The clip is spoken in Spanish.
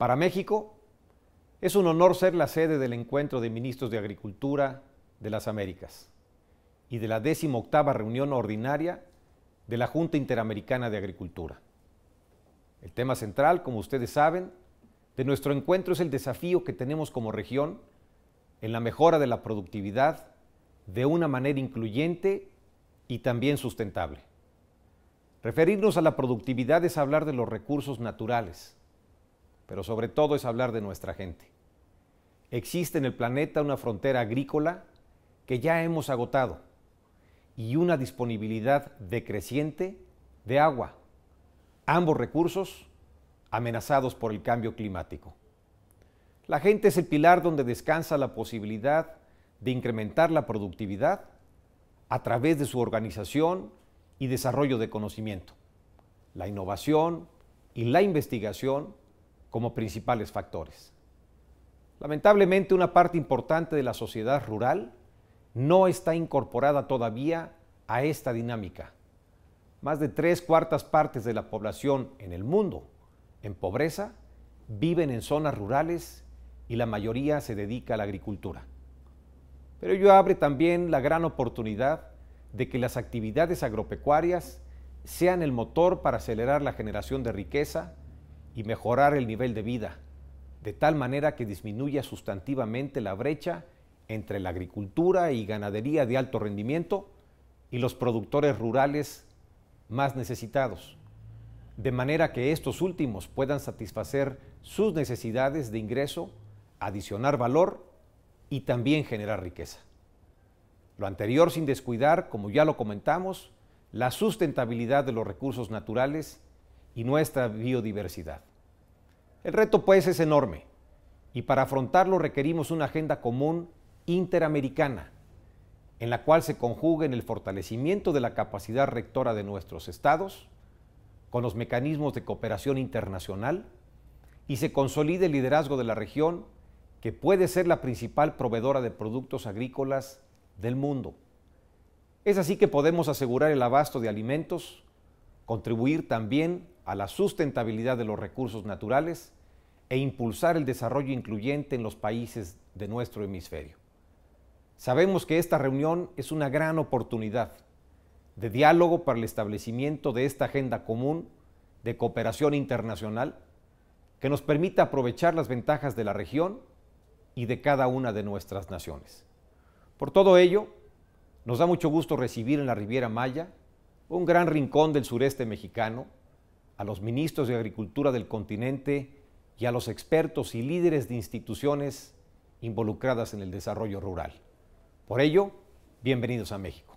Para México, es un honor ser la sede del encuentro de ministros de Agricultura de las Américas y de la 18 reunión ordinaria de la Junta Interamericana de Agricultura. El tema central, como ustedes saben, de nuestro encuentro es el desafío que tenemos como región en la mejora de la productividad de una manera incluyente y también sustentable. Referirnos a la productividad es hablar de los recursos naturales, pero sobre todo es hablar de nuestra gente. Existe en el planeta una frontera agrícola que ya hemos agotado y una disponibilidad decreciente de agua, ambos recursos amenazados por el cambio climático. La gente es el pilar donde descansa la posibilidad de incrementar la productividad a través de su organización y desarrollo de conocimiento. La innovación y la investigación como principales factores. Lamentablemente una parte importante de la sociedad rural no está incorporada todavía a esta dinámica. Más de tres cuartas partes de la población en el mundo en pobreza viven en zonas rurales y la mayoría se dedica a la agricultura. Pero ello abre también la gran oportunidad de que las actividades agropecuarias sean el motor para acelerar la generación de riqueza y mejorar el nivel de vida, de tal manera que disminuya sustantivamente la brecha entre la agricultura y ganadería de alto rendimiento y los productores rurales más necesitados, de manera que estos últimos puedan satisfacer sus necesidades de ingreso, adicionar valor y también generar riqueza. Lo anterior sin descuidar, como ya lo comentamos, la sustentabilidad de los recursos naturales y nuestra biodiversidad. El reto pues es enorme y para afrontarlo requerimos una agenda común interamericana en la cual se en el fortalecimiento de la capacidad rectora de nuestros estados con los mecanismos de cooperación internacional y se consolide el liderazgo de la región que puede ser la principal proveedora de productos agrícolas del mundo. Es así que podemos asegurar el abasto de alimentos, contribuir también a la sustentabilidad de los recursos naturales e impulsar el desarrollo incluyente en los países de nuestro hemisferio. Sabemos que esta reunión es una gran oportunidad de diálogo para el establecimiento de esta agenda común de cooperación internacional que nos permita aprovechar las ventajas de la región y de cada una de nuestras naciones. Por todo ello, nos da mucho gusto recibir en la Riviera Maya un gran rincón del sureste mexicano a los ministros de Agricultura del continente y a los expertos y líderes de instituciones involucradas en el desarrollo rural. Por ello, bienvenidos a México.